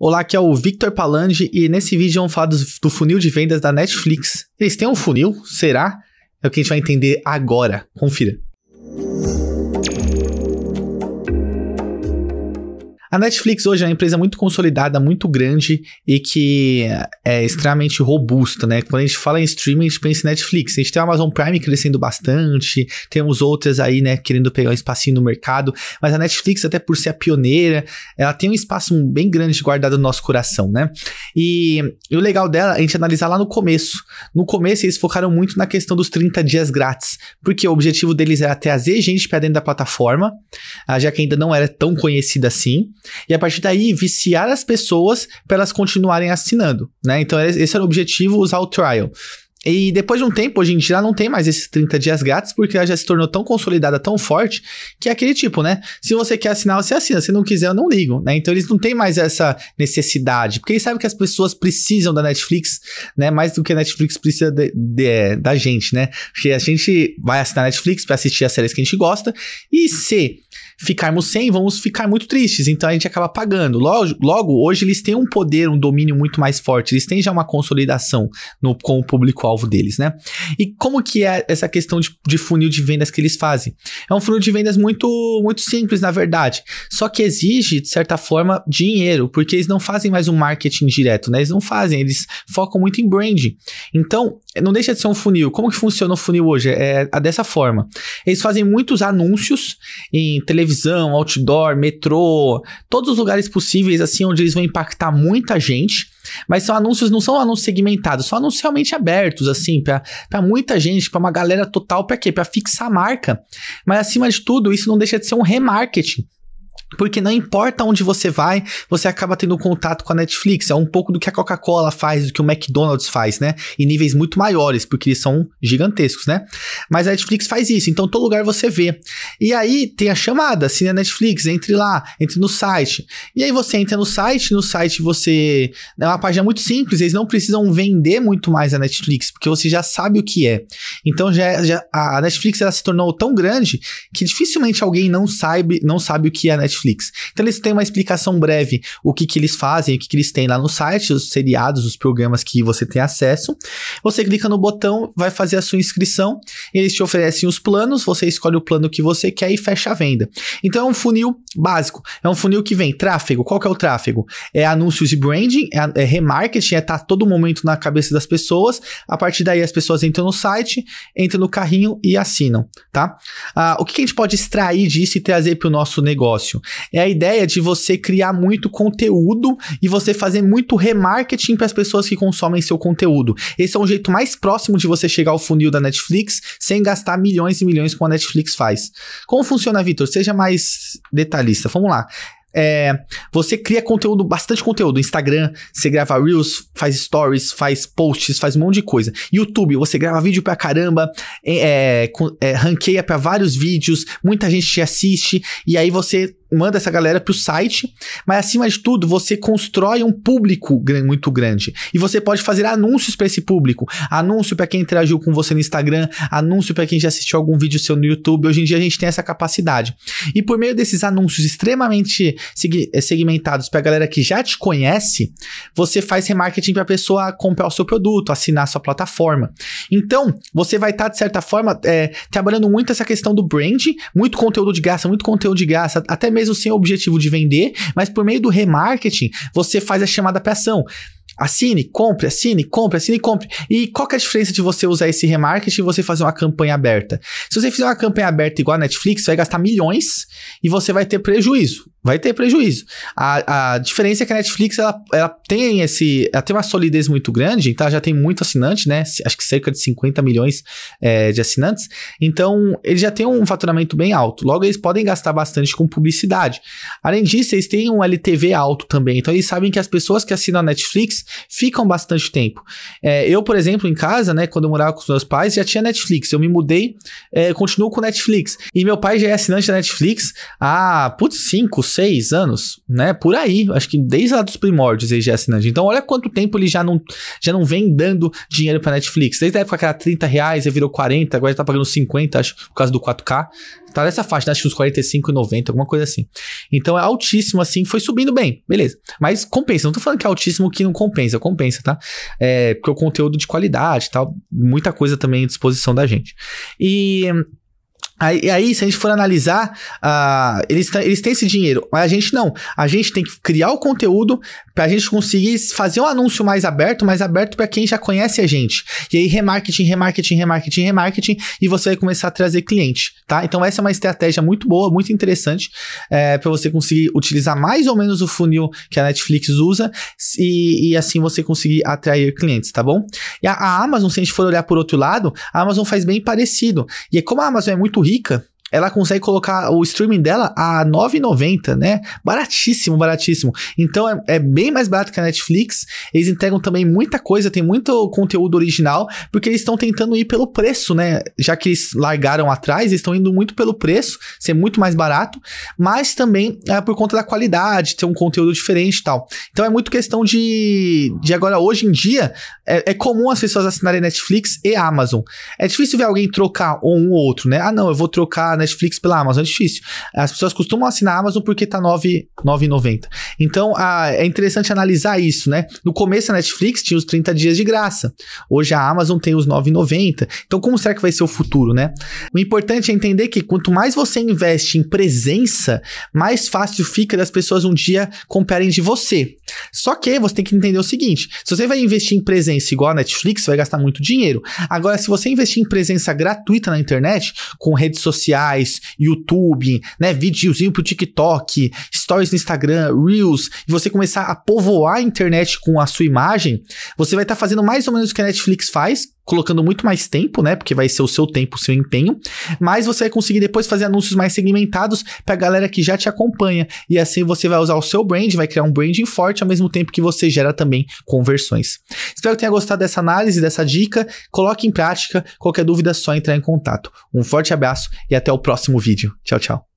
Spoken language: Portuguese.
Olá, aqui é o Victor Palange e nesse vídeo vamos falar do, do funil de vendas da Netflix. Eles têm um funil? Será? É o que a gente vai entender agora. Confira. A Netflix hoje é uma empresa muito consolidada, muito grande e que é extremamente robusta, né? Quando a gente fala em streaming, a gente pensa em Netflix. A gente tem a Amazon Prime crescendo bastante, temos outras aí, né, querendo pegar um espacinho no mercado, mas a Netflix, até por ser a pioneira, ela tem um espaço bem grande guardado no nosso coração, né? E, e o legal dela é a gente analisar lá no começo. No começo, eles focaram muito na questão dos 30 dias grátis, porque o objetivo deles era trazer gente para dentro da plataforma, ah, já que ainda não era tão conhecida assim. E a partir daí, viciar as pessoas para elas continuarem assinando. Né? Então, esse era o objetivo, usar o trial. E depois de um tempo, hoje em dia, não tem mais esses 30 dias grátis, porque ela já se tornou tão consolidada, tão forte, que é aquele tipo, né? Se você quer assinar, você assina. Se não quiser, eu não ligo, né? Então eles não têm mais essa necessidade, porque eles sabem que as pessoas precisam da Netflix, né? Mais do que a Netflix precisa de, de, é, da gente, né? Porque a gente vai assinar a Netflix para assistir as séries que a gente gosta, e se ficarmos sem, vamos ficar muito tristes. Então a gente acaba pagando. Logo, logo hoje eles têm um poder, um domínio muito mais forte. Eles têm já uma consolidação no, com o público-alvo deles, né? E como que é essa questão de, de, funil de vendas que eles fazem? É um funil de vendas muito, muito simples, na verdade. Só que exige, de certa forma, dinheiro, porque eles não fazem mais um marketing direto, né? Eles não fazem, eles focam muito em branding. Então, não deixa de ser um funil. Como que funciona o funil hoje? É, é dessa forma. Eles fazem muitos anúncios em televisão, outdoor, metrô, todos os lugares possíveis, assim, onde eles vão impactar muita gente. Mas são anúncios, não são anúncios segmentados, são anúncios realmente abertos, assim, para muita gente, para uma galera total, para quê? Para fixar a marca. Mas acima de tudo, isso não deixa de ser um remarketing. Porque não importa onde você vai, você acaba tendo contato com a Netflix. É um pouco do que a Coca-Cola faz, do que o McDonald's faz, né? Em níveis muito maiores, porque eles são gigantescos, né? Mas a Netflix faz isso, então todo lugar você vê. E aí tem a chamada, assine a Netflix, entre lá, entre no site. E aí você entra no site, no site você. É uma página muito simples, eles não precisam vender muito mais a Netflix, porque você já sabe o que é. Então já, já a Netflix ela se tornou tão grande que dificilmente alguém não sabe, não sabe o que é a Netflix Netflix. Então eles têm uma explicação breve o que, que eles fazem, o que, que eles têm lá no site, os seriados, os programas que você tem acesso. Você clica no botão, vai fazer a sua inscrição, eles te oferecem os planos, você escolhe o plano que você quer e fecha a venda. Então é um funil básico, é um funil que vem tráfego. Qual que é o tráfego? É anúncios e branding, é, é remarketing, é estar tá todo momento na cabeça das pessoas. A partir daí as pessoas entram no site, entram no carrinho e assinam, tá? Ah, o que, que a gente pode extrair disso e trazer para o nosso negócio? isso. É a ideia de você criar muito conteúdo e você fazer muito remarketing para as pessoas que consomem seu conteúdo. Esse é um jeito mais próximo de você chegar ao funil da Netflix sem gastar milhões e milhões como a Netflix faz. Como funciona, Vitor? Seja mais detalhista. Vamos lá. É, você cria conteúdo, bastante conteúdo. Instagram, você grava Reels, faz stories, faz posts, faz um monte de coisa. YouTube, você grava vídeo pra caramba, é, é, é ranqueia pra vários vídeos, muita gente te assiste, e aí você manda essa galera pro site, mas acima de tudo, você constrói um público muito grande. E você pode fazer anúncios para esse público. Anúncio para quem interagiu com você no Instagram, anúncio para quem já assistiu algum vídeo seu no YouTube. Hoje em dia a gente tem essa capacidade. E por meio desses anúncios extremamente eh, segmentados para a galera que já te conhece, você faz remarketing para a pessoa comprar o seu produto, assinar a sua plataforma. Então, você vai estar, tá, de certa forma, é, trabalhando muito essa questão do brand, muito conteúdo de graça, muito conteúdo de graça, até mesmo mesmo sem o objetivo de vender, mas por meio do remarketing, você faz a chamada para ação. Assine, compre, assine, compre, assine, compre. E qual é a diferença de você usar esse remarketing e você fazer uma campanha aberta? Se você fizer uma campanha aberta igual a Netflix, você vai gastar milhões e você vai ter prejuízo vai ter prejuízo. A, a diferença é que a Netflix ela, ela tem esse. Ela tem uma solidez muito grande, então tá? ela já tem muito assinante, né? Acho que cerca de 50 milhões é, de assinantes. Então, eles já têm um faturamento bem alto. Logo, eles podem gastar bastante com publicidade. Além disso, eles têm um LTV alto também. Então, eles sabem que as pessoas que assinam a Netflix ficam bastante tempo. É, eu, por exemplo, em casa, né, quando eu morava com os meus pais, já tinha Netflix. Eu me mudei, é, continuo com Netflix. E meu pai já é assinante da Netflix há, putz, 5, seis anos, né? Por aí, acho que desde lá dos primórdios ele já é assinante. Então olha quanto tempo ele já não, já não vem dando dinheiro pra Netflix. Desde a época que era 30 reais, ele virou 40, agora ele tá pagando 50, acho, por causa do 4K. Tá nessa faixa, né, acho que uns 45,90, alguma coisa assim. Então é altíssimo, assim, foi subindo bem, beleza. Mas compensa, não tô falando que é altíssimo que não compensa, compensa, tá? É, porque o conteúdo de qualidade e tal, muita coisa também à disposição da gente. E Aí, aí, se a gente for analisar, uh, eles, eles têm esse dinheiro, mas a gente não. A gente tem que criar o conteúdo para a gente conseguir fazer um anúncio mais aberto, mais aberto para quem já conhece a gente. E aí, remarketing, remarketing, remarketing, remarketing, e você vai começar a trazer cliente, tá? Então, essa é uma estratégia muito boa, muito interessante, é, para você conseguir utilizar mais ou menos o funil que a Netflix usa e, e assim você conseguir atrair clientes, tá bom? E a, a, Amazon, se a gente for olhar por outro lado, a Amazon faz bem parecido. E como a Amazon é muito rica ela consegue colocar o streaming dela a 9,90, né? Baratíssimo, baratíssimo. Então é, é, bem mais barato que a Netflix. Eles entregam também muita coisa, tem muito conteúdo original, porque eles estão tentando ir pelo preço, né? Já que eles largaram atrás, eles estão indo muito pelo preço, ser muito mais barato, mas também é por conta da qualidade, ter um conteúdo diferente e tal. Então é muito questão de, de agora, hoje em dia, é, é comum as pessoas assinarem Netflix e Amazon. É difícil ver alguém trocar um ou outro, né? Ah, não, eu vou trocar Netflix pela Amazon, é difícil. As pessoas costumam assinar a Amazon porque tá R$ 9,90. Então, a, é interessante analisar isso, né? No começo a Netflix tinha os 30 dias de graça. Hoje a Amazon tem os 9,90. Então, como será que vai ser o futuro, né? O importante é entender que quanto mais você investe em presença, mais fácil fica das pessoas um dia comprarem de você. Só que você tem que entender o seguinte: se você vai investir em presença igual a Netflix, você vai gastar muito dinheiro. Agora, se você investir em presença gratuita na internet, com redes sociais, sociais, YouTube, né? Videozinho pro TikTok, stories no Instagram, Reels, e você começar a povoar a internet com a sua imagem, você vai estar tá fazendo mais ou menos o que a Netflix faz, colocando muito mais tempo, né? Porque vai ser o seu tempo, o seu empenho. Mas você vai conseguir depois fazer anúncios mais segmentados pra galera que já te acompanha. E assim você vai usar o seu brand, vai criar um branding forte ao mesmo tempo que você gera também conversões. Espero que tenha gostado dessa análise, dessa dica. Coloque em prática. Qualquer dúvida é só entrar em contato. Um forte abraço e até o próximo vídeo. Tchau, tchau.